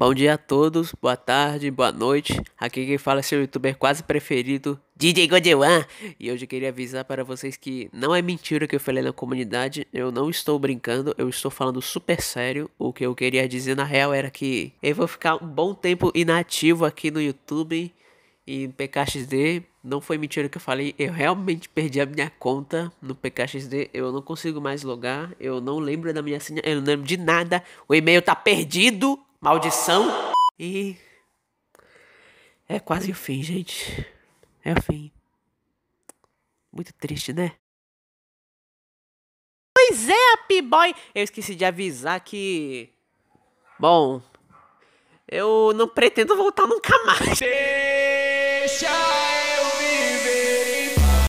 Bom dia a todos, boa tarde, boa noite. Aqui quem fala é seu youtuber quase preferido, DJ Godewan. E hoje eu queria avisar para vocês que não é mentira o que eu falei na comunidade, eu não estou brincando, eu estou falando super sério. O que eu queria dizer na real era que eu vou ficar um bom tempo inativo aqui no YouTube e PKXD. Não foi mentira o que eu falei, eu realmente perdi a minha conta no PKXD, eu não consigo mais logar, eu não lembro da minha senha, eu não lembro de nada, o e-mail tá perdido maldição. E. É quase o fim, gente. É o fim. Muito triste, né? Pois é, p Boy! Eu esqueci de avisar que. Bom. Eu não pretendo voltar nunca mais.